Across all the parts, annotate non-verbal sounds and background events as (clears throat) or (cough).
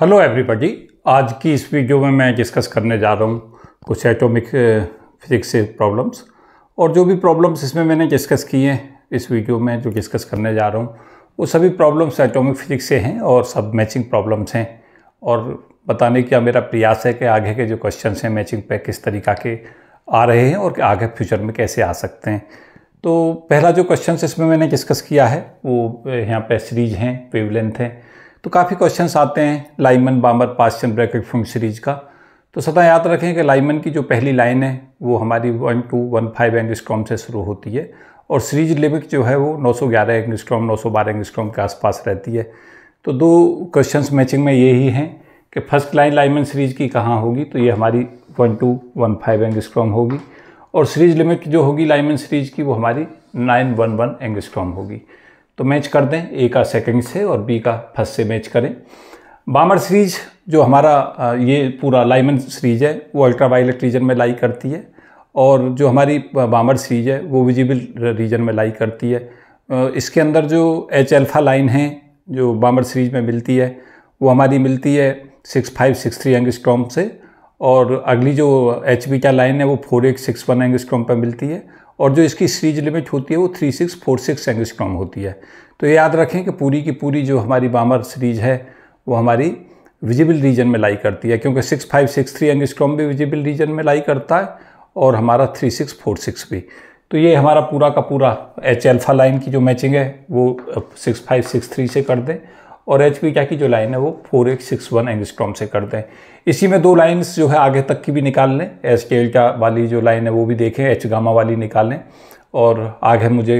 hello everybody आज की इस वीडियो में मैं डिस्कस करने जा रहा हूँ कुछ एटॉमिक फिजिक्स से प्रॉब्लम्स और जो भी प्रॉब्लम्स इसमें मैंने डिस्कस की हैं इस वीडियो में जो डिस्कस करने जा रहा हूँ वो सभी प्रॉब्लम्स एटॉमिक फिजिक्स से हैं और सब मैचिंग प्रॉब्लम्स हैं और बताने का मेरा प्रयास है कि आगे के जो क्वेश्चन हैं मैचिंग पे किस तरीका के आ रहे हैं और आगे फ्यूचर में कैसे आ सकते हैं तो पहला जो क्वेश्चन इसमें मैंने डिस्कस किया है वो यहाँ पर सीरीज हैं वेवलेंथ हैं तो काफ़ी क्वेश्चन आते हैं लाइमन बामर पास्चन ब्रैकेट फॉर्म सीरीज का तो सदा याद रखें कि लाइमन की जो पहली लाइन है वो हमारी one two one five angstrom से शुरू होती है और सीरीज लिमिट जो है वो 911 एंगस्ट्रॉम बारह एंगस्ट्रॉम के आसपास रहती है तो दो क्वेश्चन मैचिंग में ये ही हैं कि फर्स्ट लाइन लाइमन सीरीज की कहाँ होगी तो ये हमारी one two one five angstrom होगी और सीरीज लिमिट जो होगी लाइमन सीरीज की वो हमारी नाइन वन वन एंगस्ट्रॉम होगी तो मैच कर दें ए का सेकंड से और बी का फर्स्ट से मैच करें बामर सीरीज जो हमारा ये पूरा लाइमन सीरीज है वो अल्ट्रा वायलेट रीजन में लाई करती है और जो हमारी बामर सीरीज है वो विजिबल रीजन में लाई करती है इसके अंदर जो एच एल्फ़ा लाइन है जो बामर सीरीज में मिलती है वो हमारी मिलती है six five six three angstrom से और अगली जो एच बीटा का लाइन है वो four eight six one angstrom पर मिलती है और जो इसकी सीरीज लिमिट होती है वो three six four six angstrom होती है तो याद रखें कि पूरी की पूरी जो हमारी बामर सीरीज है वो हमारी विजिबल रीजन में लाई करती है क्योंकि six five six three angstrom भी विजिबल रीजन में लाई करता है और हमारा थ्री सिक्स फोर सिक्स भी तो ये हमारा पूरा का पूरा एच एल्फ़ा लाइन की जो मैचिंग है वो सिक्स फाइव सिक्स थ्री से कर दें और एच पी क्या की जो लाइन है वो फोर एक सिक्स वन एंगस्ट्रॉम से कर दें इसी में दो लाइन्स जो है आगे तक की भी निकाल लें एच डेल्टा वाली जो लाइन है वो भी देखें एच गामा वाली निकाल लें और आगे मुझे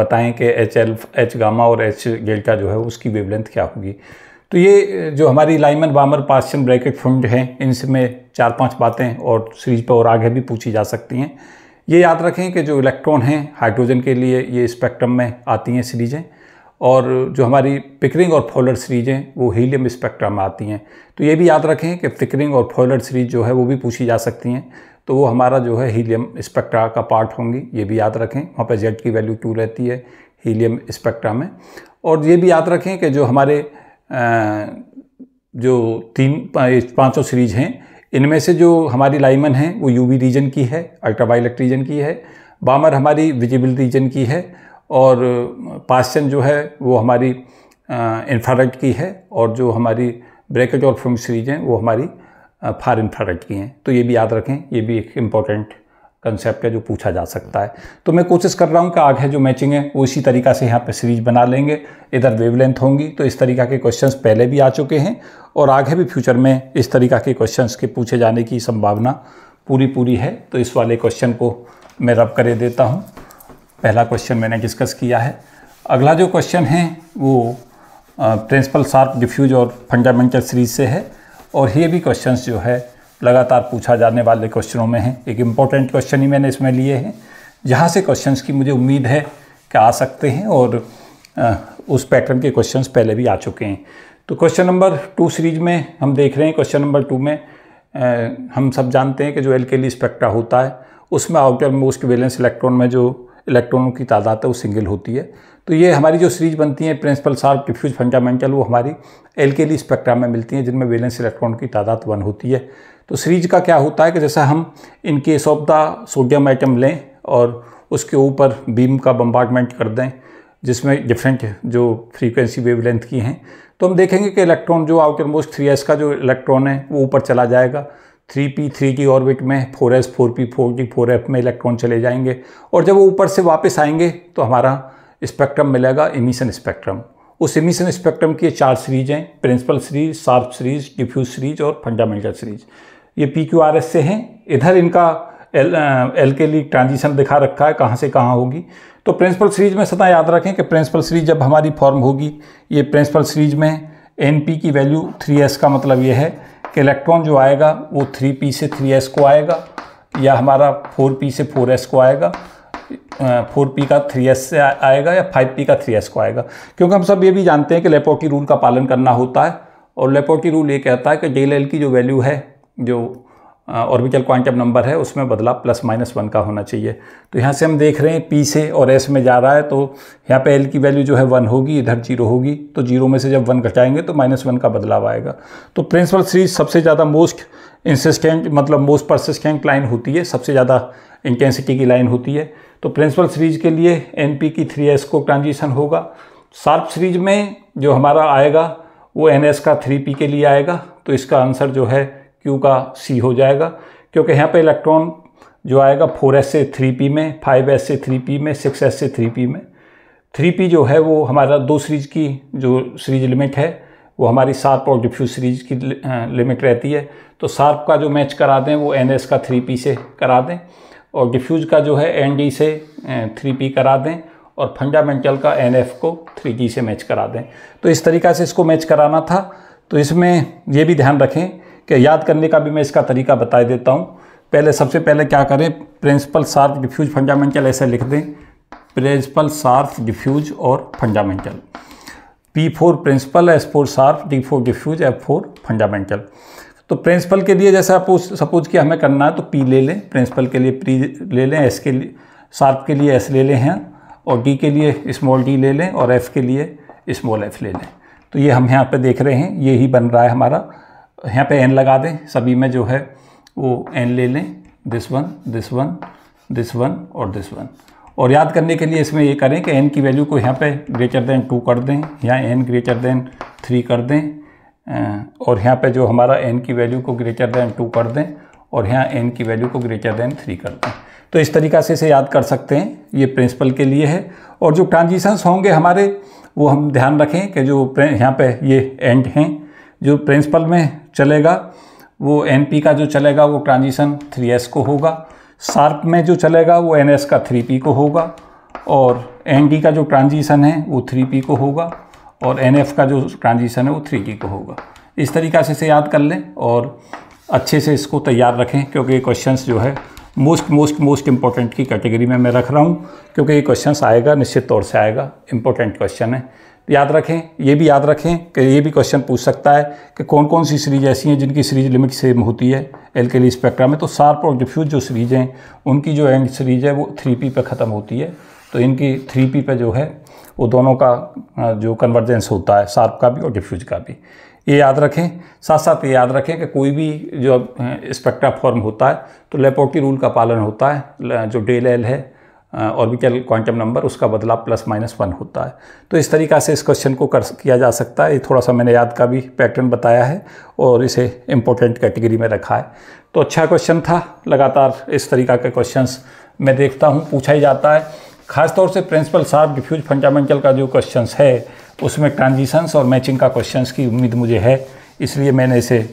बताएं कि एच एल एच गामा और एच डेल्टा जो है उसकी वेवलेंथ क्या होगी तो ये जो हमारी Lyman Balmer Paschen Brackett Pfund हैं इनमें चार पांच बातें और सीरीज पर और आगे भी पूछी जा सकती हैं ये याद रखें कि जो इलेक्ट्रॉन हैं हाइड्रोजन के लिए ये स्पेक्ट्रम में आती हैं सीरीज़ें और जो हमारी पिकरिंग और फॉलर सीरीज़ें वो हीलियम स्पेक्ट्रा में आती हैं तो ये भी याद रखें कि पिकरिंग और फॉलर सीरीज जो है वो भी पूछी जा सकती हैं तो वो हमारा जो है हीलियम स्पेक्ट्रा का पार्ट होंगी ये भी याद रखें वहाँ पर जेड की वैल्यू टू रहती है हीलियम स्पेक्ट्रा में और ये भी याद रखें कि जो हमारे जो तीन पाँचों सीरीज हैं इनमें से जो हमारी लाइमन है वो यूवी रीजन की है अल्ट्रावायलेट रीजन की है बामर हमारी विजिबल रीजन की है और पाचन जो है वो हमारी इन्फ्रारेड की है और जो हमारी ब्रेकेज और फ्रम सीरीज हैं वो हमारी फार इन्फ्रारेड की हैं तो ये भी याद रखें ये भी एक इम्पॉर्टेंट कंसेप्ट है जो पूछा जा सकता है तो मैं कोशिश कर रहा हूँ कि आगे जो मैचिंग है वो इसी तरीका से यहाँ पर सीरीज बना लेंगे इधर वेवलेंथ होंगी तो इस तरीका के क्वेश्चंस पहले भी आ चुके हैं और आगे भी फ्यूचर में इस तरीका के क्वेश्चंस के पूछे जाने की संभावना पूरी पूरी है तो इस वाले क्वेश्चन को मैं रब करे देता हूँ पहला क्वेश्चन मैंने डिस्कस किया है अगला जो क्वेश्चन है वो प्रिंसिपल शार्प डिफ्यूज और फंडामेंटल सीरीज से है और ये भी क्वेश्चन जो है लगातार पूछा जाने वाले क्वेश्चनों में है एक इम्पॉर्टेंट क्वेश्चन ही मैंने इसमें लिए हैं जहाँ से क्वेश्चन की मुझे उम्मीद है कि आ सकते हैं और उस पैटर्न के क्वेश्चंस पहले भी आ चुके हैं तो क्वेश्चन नंबर टू सीरीज में हम देख रहे हैं क्वेश्चन नंबर टू में आ, हम सब जानते हैं कि जो एलकेली स्पेक्ट्रा होता है उसमें आउटर मोस्ट वैलेंस इलेक्ट्रॉन में जो इलेक्ट्रॉनों की तादाद है वो सिंगल होती है तो ये हमारी जो सीरीज बनती है प्रिंसिपल सार्प डिफ्यूज फंडामेंटल वो हमारी एल के स्पेक्ट्रा में मिलती हैं जिनमें वेलेंस इलेक्ट्रॉन की तादाद वन होती है तो सीरीज का क्या होता है कि जैसा हम in case of the sodium atom लें और उसके ऊपर बीम का बम्बार्टमेंट कर दें जिसमें डिफरेंट जो फ्रीक्वेंसी वेव की हैं तो हम देखेंगे कि इलेक्ट्रॉन जो आउटर मोस्ट थ्री का जो इलेक्ट्रॉन है वो ऊपर चला जाएगा थ्री पी थ्री की ऑर्बिट में four S four P four की फोर एफ में इलेक्ट्रॉन चले जाएंगे और जब वो ऊपर से वापस आएंगे तो हमारा स्पेक्ट्रम मिलेगा इमिशन स्पेक्ट्रम उस इमिशन स्पेक्ट्रम की चार सीरीज हैं principal series sharp series diffuse series और फंडामेंटल सीरीज ये पी क्यू आर एस से हैं इधर इनका एल एल के लिए ट्रांजिशन दिखा रखा है कहाँ से कहाँ होगी तो प्रिंसिपल सीरीज में सदा याद रखें कि प्रिंसिपल सीरीज जब हमारी फॉर्म होगी ये प्रिंसिपल सीरीज में एन पी की वैल्यू थ्री एस का मतलब ये है इलेक्ट्रॉन जो आएगा वो थ्री पी से थ्री एस को आएगा या हमारा फोर पी से फोर एस को आएगा फोर पी का थ्री एस से आएगा या फाइव पी का थ्री एस को आएगा क्योंकि हम सब ये भी जानते हैं कि लेपोटी रूल का पालन करना होता है और लेपोटी रूल ये कहता है कि डेल एल की जो वैल्यू है जो ऑर्बिटल क्वांटम नंबर है उसमें बदलाव प्लस माइनस वन का होना चाहिए तो यहाँ से हम देख रहे हैं पी से और एस में जा रहा है तो यहाँ पे एल की वैल्यू जो है वन होगी इधर जीरो होगी तो जीरो में से जब वन घटाएंगे तो माइनस वन का बदलाव आएगा तो प्रिंसिपल सीरीज सबसे ज़्यादा मोस्ट इंसिस्टेंट मतलब मोस्ट परसिस्टेंट लाइन होती है सबसे ज़्यादा इंटेंसिटी की लाइन होती है तो प्रिंसिपल सीरीज के लिए एन पी की थ्री एस को ट्रांजिशन होगा सार्प सीरीज में जो हमारा आएगा वो एन एस का थ्री पी के लिए आएगा तो इसका आंसर जो है क्यू का सी हो जाएगा क्योंकि यहाँ पे इलेक्ट्रॉन जो आएगा फोर एस से थ्री पी में फाइव एस से थ्री पी में सिक्स एस से थ्री पी में थ्री पी जो है वो हमारा दो सीरीज की जो सीरीज लिमिट है वो हमारी सार्प और डिफ्यूज सीरीज की लिमिट रहती है तो सार्प का जो मैच करा दें वो एन एस का थ्री पी से करा दें और डिफ्यूज का जो है एन डी से थ्री पी करा दें और फंडामेंटल का एन एफ को थ्री डी से मैच करा दें तो इस तरीक़ा से इसको मैच कराना था तो इसमें ये भी ध्यान रखें कि याद करने का भी मैं इसका तरीका बता देता हूँ पहले सबसे पहले क्या करें प्रिंसिपल सार्फ डिफ्यूज फंडामेंटल ऐसे लिख दें प्रिंसिपल सार्फ डिफ्यूज और fundamental P four principal S four sharp D four diffuse F four fundamental तो प्रिंसिपल के लिए जैसे आप सपोज कि हमें करना है तो पी ले लें प्रिंसिपल के लिए प्री ले लें एस के लिए सार्फ के लिए एस ले लें हैं और डी के लिए स्मॉल डी ले लें और एफ़ के लिए स्मॉल एफ ले लें तो ये हम यहाँ पे देख रहे हैं ये ही बन रहा है हमारा यहाँ पे एन लगा दें सभी में जो है वो एन ले लें this one this one this one और दिस वन और याद करने के लिए इसमें ये करें कि एन की वैल्यू को यहाँ पे ग्रेटर देन टू कर दें यहाँ एन ग्रेटर देन थ्री कर दें और यहाँ पे जो हमारा एन की वैल्यू को ग्रेटर देन टू कर दें और यहाँ एन की वैल्यू को ग्रेटर देन थ्री कर दें तो इस तरीक़ा से इसे याद कर सकते हैं ये प्रिंसिपल के लिए है और जो ट्रांजिशंस होंगे हमारे वो हम ध्यान रखें कि जो यहाँ पे ये एंड हैं जो प्रिंसिपल में चलेगा वो एन पी का जो चलेगा वो ट्रांजिशन थ्री एस को होगा सार्प में जो चलेगा वो एन एस का थ्री पी को होगा और एन डी का जो ट्रांजिशन है वो थ्री पी को होगा और एन एफ का जो ट्रांजिशन है वो थ्री डी को होगा इस तरीक़ा से इसे याद कर लें और अच्छे से इसको तैयार रखें क्योंकि ये क्वेश्चन जो है मोस्ट मोस्ट मोस्ट इम्पॉर्टेंट की कैटेगरी में मैं रख रहा हूँ क्योंकि ये क्वेश्चन आएगा निश्चित तौर से आएगा इम्पोर्टेंट क्वेश्चन है याद रखें ये भी याद रखें कि ये भी क्वेश्चन पूछ सकता है कि कौन कौन सी सीरीज ऐसी हैं जिनकी सीरीज लिमिट सेम होती है एल के लिए स्पेक्ट्रा में तो सार्प और डिफ्यूज जो सीरीज हैं उनकी जो एंड सीरीज है वो थ्री पी पर ख़त्म होती है तो इनकी थ्री पी पर जो है वो दोनों का जो कन्वर्जेंस होता है सार्प का भी और डिफ्यूज का भी ये याद रखें साथ साथ ये याद रखें कि कोई भी जो स्पेक्ट्रा फॉर्म होता है तो लेपोर्टी रूल का पालन होता है जो डेल एल है ऑर्बिटल क्वांटम नंबर उसका बदला प्लस माइनस वन होता है तो इस तरीका से इस क्वेश्चन को कर किया जा सकता है ये थोड़ा सा मैंने याद का भी पैटर्न बताया है और इसे इम्पोर्टेंट कैटेगरी में रखा है तो अच्छा क्वेश्चन था लगातार इस तरीका के क्वेश्चन मैं देखता हूँ पूछा ही जाता है खासतौर से प्रिंसिपल साहब डिफ्यूज फंडामेंटल का जो क्वेश्चन है उसमें ट्रांजिशंस और मैचिंग का क्वेश्चन की उम्मीद मुझे है इसलिए मैंने इसे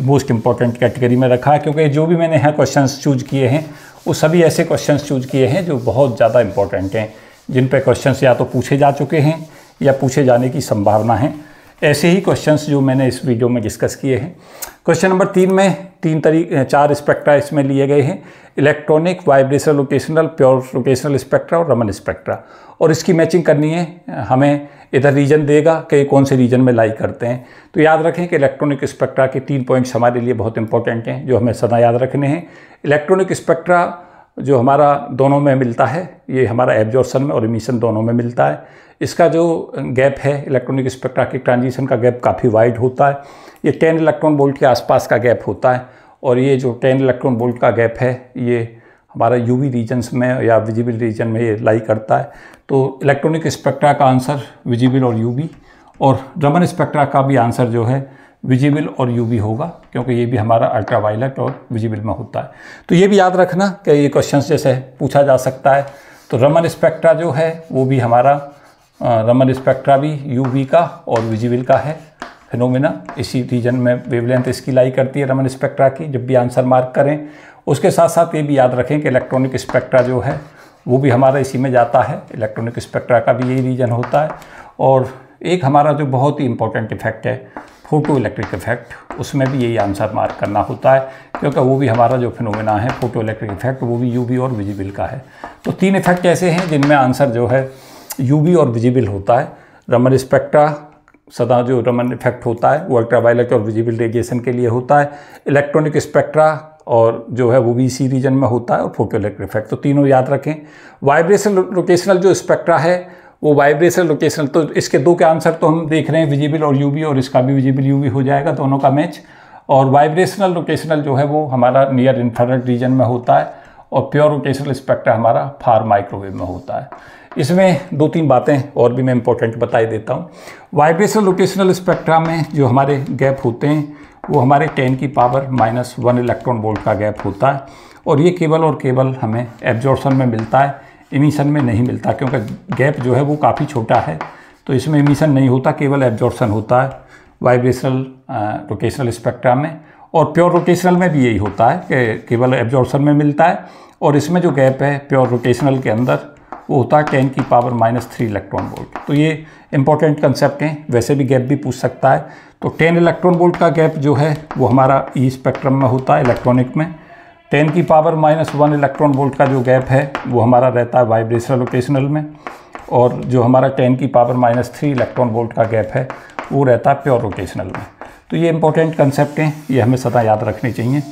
मोस्ट इम्पॉर्टेंट कैटेगरी में रखा क्योंकि जो भी मैंने यहाँ क्वेश्चन चूज किए हैं वो सभी ऐसे क्वेश्चन चूज किए हैं जो बहुत ज़्यादा इंपॉर्टेंट हैं जिन पर क्वेश्चन या तो पूछे जा चुके हैं या पूछे जाने की संभावना है ऐसे ही क्वेश्चन जो मैंने इस वीडियो में डिस्कस किए हैं क्वेश्चन नंबर तीन में तीन तरीके चार स्पेक्ट्रा इसमें लिए गए हैं electronic vibration rotational pure rotational spectra और रमन स्पेक्ट्रा और इसकी मैचिंग करनी है हमें इधर रीजन देगा कि कौन से रीजन में लाई करते हैं तो याद रखें कि इलेक्ट्रॉनिक स्पेक्ट्रा के तीन पॉइंट्स हमारे लिए बहुत इंपॉर्टेंट हैं जो हमें सदा याद रखने हैं इलेक्ट्रॉनिक स्पेक्ट्रा जो हमारा दोनों में मिलता है ये हमारा एब्जॉर्सन में और इमिशन दोनों में मिलता है इसका जो गैप है इलेक्ट्रॉनिक स्पेक्ट्रा के ट्रांजिशन का गैप काफ़ी वाइड होता है ये 10 इलेक्ट्रॉन बोल्ट के आसपास का गैप होता है और ये जो 10 इलेक्ट्रॉन बोल्ट का गैप है ये हमारा यूवी रीजन्स में या विजिबल रीजन में ये लाई करता है तो इलेक्ट्रॉनिक स्पेक्ट्रा का आंसर विजिबल और यूवी और रमन स्पेक्ट्रा का भी आंसर जो है विजिबल और यूवी होगा क्योंकि ये भी हमारा अल्ट्रावायलेट और विजिबल में होता है तो ये भी याद रखना कि ये क्वेश्चन जैसे पूछा जा सकता है तो रमन स्पेक्ट्रा जो है वो भी हमारा रमन स्पेक्ट्रा भी यू का और विजिबिल का है फिनोमिना इसी रीजन में वेवलेंथ इसकी लाई करती है रमन स्पेक्ट्रा की जब भी आंसर मार्क करें उसके साथ साथ ये भी याद रखें कि इलेक्ट्रॉनिक स्पेक्ट्रा जो है वो भी हमारा इसी में जाता है इलेक्ट्रॉनिक स्पेक्ट्रा का भी यही रीजन होता है और एक हमारा जो बहुत ही इंपॉर्टेंट इफेक्ट है फ़ोटो इलेक्ट्रिक इफेक्ट उसमें भी यही आंसर मार्क करना होता है क्योंकि वो भी हमारा जो फिनोमिना है फ़ोटो इलेक्ट्रिक इफेक्ट वो भी यू और विजिबिल का है तो तीन इफेक्ट ऐसे हैं जिनमें आंसर जो है यूवी और विजिबल होता है रमन स्पेक्ट्रा सदा जो रमन इफेक्ट होता है वो अल्ट्रावायलेट और विजिबल रेडिएशन के लिए होता है इलेक्ट्रॉनिक स्पेक्ट्रा और जो है वो भी इसी रीजन में होता है और फोटो इलेक्ट्रिक इफेक्ट तो तीनों याद रखें वाइब्रेशन लोकेशनल जो स्पेक्ट्रा है वो वाइब्रेशन लोकेशनल तो इसके दो के आंसर तो हम देख रहे हैं विजिबल और यूवी और इसका भी विजिबल यूवी हो जाएगा दोनों का मैच और वाइब्रेशनल लोकेशनल जो है वो हमारा नियर इन्फ्रेट रीजन में होता है और प्योर रोटेशनल स्पेक्ट्रा हमारा फार माइक्रोवेव में होता है इसमें दो तीन बातें और भी मैं इंपॉर्टेंट बताई देता हूँ वाइब्रेशन रोटेशनल स्पेक्ट्रा में जो हमारे गैप होते हैं वो हमारे टेन की power minus one electron volt का गैप होता है और ये केवल और केवल हमें एब्जॉर्शन में मिलता है इमिशन में नहीं मिलता क्योंकि गैप जो है वो काफ़ी छोटा है तो इसमें इमिशन नहीं होता केवल एब्जॉर्शन होता है वाइब्रेशनल रोटेशनल स्पेक्ट्रा में और प्योर रोटेशनल में भी यही होता है कि केवल एब्जॉर्शन में मिलता है और इसमें जो गैप है प्योर रोटेशनल के अंदर वो होता है टेन की power minus three electron volt तो ये इंपॉर्टेंट कंसेप्ट हैं वैसे भी गैप भी पूछ सकता है तो टेन इलेक्ट्रॉन वोल्ट का गैप जो है वो हमारा ई e स्पेक्ट्रम में होता है इलेक्ट्रॉनिक में टेन की power minus one electron volt का जो गैप है वो हमारा रहता है वाइब्रेशनल ओकेशनल में और जो हमारा टेन की power minus three electron volt का गैप है वो रहता है प्योर ओकेशनल में तो ये इंपॉर्टेंट कंसेप्ट हैं ये हमें सदा याद रखने चाहिए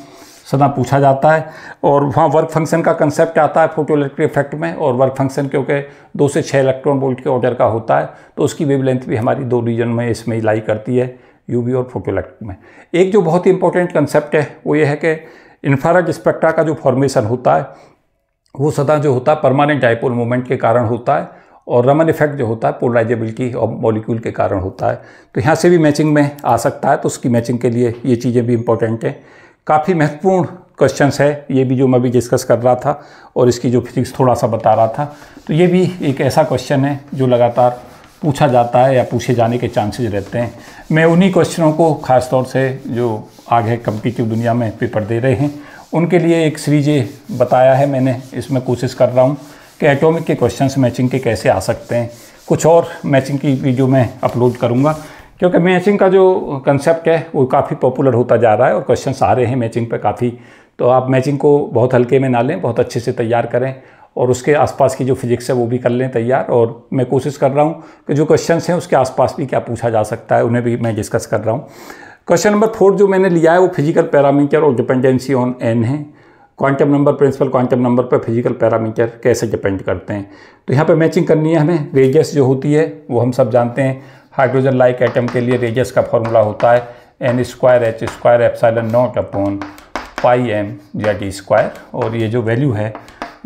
सदा पूछा जाता है और वहाँ वर्क फंक्शन का कंसेप्ट आता है फोटो इलेक्ट्रिक इफेक्ट में और वर्क फंक्शन क्योंकि दो से छः इलेक्ट्रॉन वोल्ट के ऑर्डर का होता है तो उसकी लेंथ भी हमारी दो रीजन में इसमें लाई करती है यूवी और फोटो इलेक्ट्रिक में एक जो बहुत ही इंपॉर्टेंट कंसेप्ट है वो ये है कि इन्फ्रारेड स्पेक्ट्रा का जो फॉर्मेशन होता है वो सदा जो होता है परमानेंट डायपोल मोमेंट के कारण होता है और रमन इफेक्ट जो होता है पोलराइजेबिलिटी और मॉलिक्यूल के कारण होता है तो यहाँ से भी मैचिंग में आ सकता है तो उसकी मैचिंग के लिए ये चीज़ें भी इंपॉर्टेंट हैं काफ़ी महत्वपूर्ण क्वेश्चंस है ये भी जो मैं अभी डिस्कस कर रहा था और इसकी जो फिजिक्स थोड़ा सा बता रहा था तो ये भी एक ऐसा क्वेश्चन है जो लगातार पूछा जाता है या पूछे जाने के चांसेस रहते हैं मैं उन्हीं क्वेश्चनों को ख़ास तौर से जो आगे कम्पिटिटिव दुनिया में पेपर दे रहे हैं उनके लिए एक सीरीज बताया है मैंने इसमें कोशिश कर रहा हूँ कि एटॉमिक के क्वेश्चंस मैचिंग के कैसे आ सकते हैं कुछ और मैचिंग की वीडियो मैं अपलोड करूँगा क्योंकि मैचिंग का जो कंसेप्ट है वो काफ़ी पॉपुलर होता जा रहा है और क्वेश्चन आ रहे हैं मैचिंग पे काफ़ी तो आप मैचिंग को बहुत हल्के में ना लें बहुत अच्छे से तैयार करें और उसके आसपास की जो फिजिक्स है वो भी कर लें तैयार और मैं कोशिश कर रहा हूँ कि जो क्वेश्चन हैं उसके आसपास भी क्या पूछा जा सकता है उन्हें भी मैं डिस्कस कर रहा हूँ क्वेश्चन नंबर फोर जो मैंने लिया है वो फिजिकल पैरामीटर और डिपेंडेंसी ऑन एन है quantum number principal quantum number पर फिजिकल पैरामीटर कैसे डिपेंड करते हैं तो यहाँ पे मैचिंग करनी है हमें रेडियस जो होती है वो हम सब जानते हैं हाइड्रोजन लाइक एटम के लिए रेजस का फॉर्मूला होता है N square H square epsilon naught upon pi M D square और ये जो वैल्यू है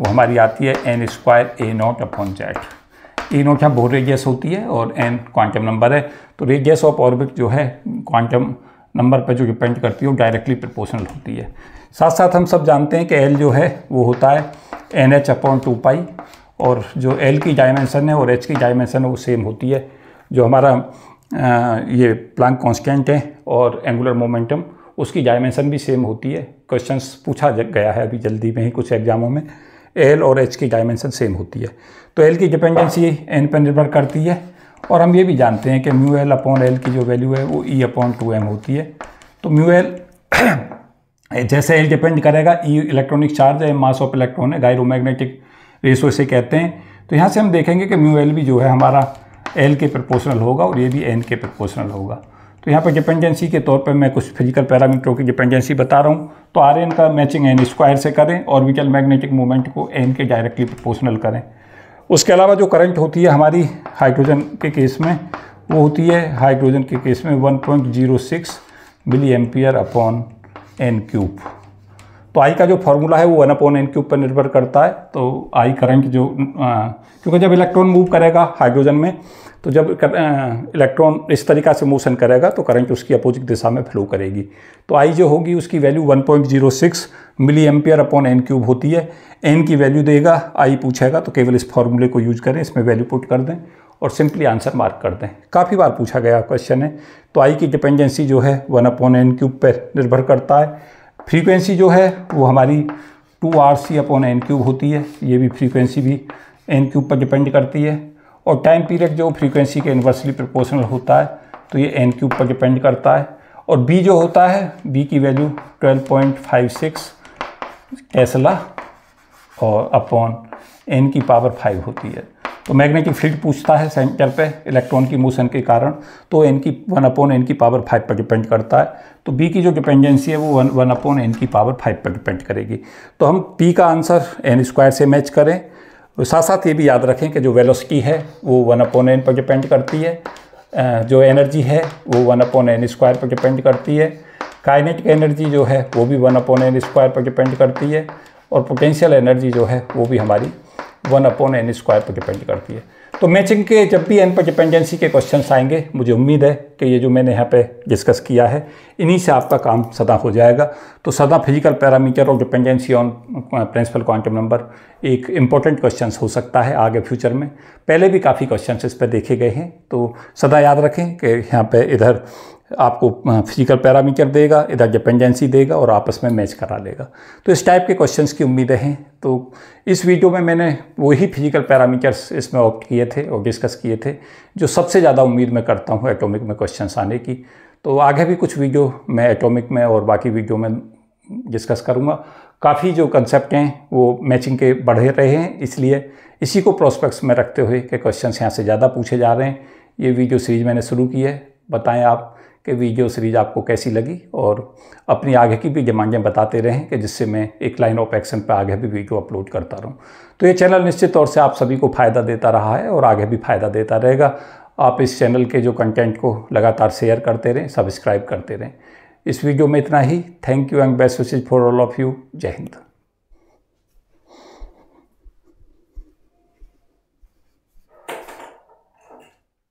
वो हमारी आती है N square A naught upon Z A naught यहाँ बोर रेडियस होती है और एन क्वांटम नंबर है तो रेडियस ऑफ ऑर्बिट जो है क्वांटम नंबर पर जो डिपेंड करती है वो डायरेक्टली प्रपोर्शनल होती है साथ साथ हम सब जानते हैं कि एल जो है वो होता है N H upon two pi और जो एल की डायमेंशन है और एच की डायमेंशन है वो सेम होती है जो हमारा ये प्लांक कॉन्स्टेंट है और एंगुलर मोमेंटम उसकी डायमेंशन भी सेम होती है क्वेश्चंस पूछा गया है अभी जल्दी में ही कुछ एग्जामों में एल और एच की डायमेंशन सेम होती है तो एल की डिपेंडेंसी एन पर निर्भर करती है और हम ये भी जानते हैं कि म्यू एल अपॉन एल की जो वैल्यू है वो ई अपॉन टू एम होती है तो म्यू एल (clears throat) जैसे एल डिपेंड करेगा ई इलेक्ट्रॉनिक चार्ज है मास ऑफ इलेक्ट्रॉन है गायरोमैग्नेटिक रेसो से कहते हैं तो यहाँ से हम देखेंगे कि म्यू एल भी जो है हमारा एल के प्रपोशनल होगा और ये भी एन के प्रपोशनल होगा तो यहाँ पर डिपेंडेंसी के तौर पर मैं कुछ फिजिकल पैरामीटरों की डिपेंडेंसी बता रहा हूँ तो आर एन का मैचिंग एन स्क्वायर से करें ऑर्बिटल मैग्नेटिक मूवमेंट को एन के डायरेक्टली प्रपोशनल करें उसके अलावा जो करंट होती है हमारी हाइड्रोजन के केस में वो होती है हाइड्रोजन के केस में 1.06 milli ampere upon N cube तो आई का जो फॉर्मूला है वो वन अपॉन एन के ऊपर निर्भर करता है तो आई करंट जो आ, क्योंकि जब इलेक्ट्रॉन मूव करेगा हाइड्रोजन में तो जब इलेक्ट्रॉन इस तरीका से मोशन करेगा तो करंट उसकी अपोजिट दिशा में फ्लो करेगी तो आई जो होगी उसकी value 1.06 milli ampere upon N cube होती है एन की वैल्यू देगा आई पूछेगा तो केवल इस फॉर्मूले को यूज करें इसमें वैल्यू पुट कर दें और सिंपली आंसर मार्क कर दें काफ़ी बार पूछा गया क्वेश्चन है तो आई की डिपेंडेंसी जो है वन अपॉन एन क्यूब पर निर्भर करता है फ्रीक्वेंसी जो है वो हमारी two R C upon N cube होती है ये भी फ्रीक्वेंसी भी एन क्यूब पर डिपेंड करती है और टाइम पीरियड जो फ्रीक्वेंसी के इन्वर्सली प्रोपोर्शनल होता है तो ये एन क्यूब पर डिपेंड करता है और बी जो होता है बी की वैल्यू 12.56 टेस्ला और अपॉन एन की पावर फाइव होती है तो मैग्नेटिक फील्ड पूछता है सेंटर पे इलेक्ट्रॉन की मोशन के कारण तो एन की वन अपॉन एन की पावर फाइव पर डिपेंड करता है तो बी की जो डिपेंडेंसी है वो वन वन अपॉन एन की पावर फाइव पर डिपेंड करेगी तो हम पी का आंसर एन स्क्वायर से मैच करें साथ साथ ये भी याद रखें कि जो वेलोसिटी है वो वन अपॉन एन पर डिपेंड करती है जो एनर्जी है वो वन अपॉन एन स्क्वायर पर डिपेंड करती है काइनेटिक एनर्जी जो है वो भी वन अपॉन एन स्क्वायर पर डिपेंड करती है और पोटेंशियल एनर्जी जो है वो भी हमारी वन अपॉन एन स्क्वायर पर डिपेंड करती है तो मैचिंग के जब भी एन पर डिपेंडेंसी के क्वेश्चन आएंगे मुझे उम्मीद है कि ये जो मैंने यहाँ पे डिस्कस किया है इन्हीं से आपका काम सदा हो जाएगा तो सदा फिजिकल पैरामीटर और dependency on principal quantum number एक इम्पॉर्टेंट क्वेश्चन हो सकता है आगे फ्यूचर में पहले भी काफ़ी क्वेश्चन इस पर देखे गए हैं तो सदा याद रखें कि यहाँ पर इधर आपको फिजिकल पैरामीटर देगा इधर डिपेंडेंसी देगा और आपस में मैच करा लेगा तो इस टाइप के क्वेश्चंस की उम्मीदें हैं तो इस वीडियो में मैंने वही फिजिकल पैरामीटर्स इसमें ऑप्ट किए थे और डिस्कस किए थे जो सबसे ज़्यादा उम्मीद मैं करता हूँ एटॉमिक में क्वेश्चन आने की तो आगे भी कुछ वीडियो मैं एटोमिक में और बाकी वीडियो में डिस्कस करूँगा काफ़ी जो कंसेप्ट हैं वो मैचिंग के बढ़े रहे हैं इसलिए इसी को प्रोस्पेक्ट्स में रखते हुए कि क्वेश्चन यहाँ से ज़्यादा पूछे जा रहे हैं ये वीडियो सीरीज मैंने शुरू की है बताएं आप कि वीडियो सीरीज़ आपको कैसी लगी और अपनी आगे की भी डिमांडें बताते रहें कि जिससे मैं एक लाइन ऑफ एक्शन पर आगे भी वीडियो अपलोड करता रहूँ तो ये चैनल निश्चित तौर से आप सभी को फ़ायदा देता रहा है और आगे भी फ़ायदा देता रहेगा आप इस चैनल के जो कंटेंट को लगातार शेयर करते रहें सब्सक्राइब करते रहें इस वीडियो में इतना ही thank you and best wishes for all of you जय हिंद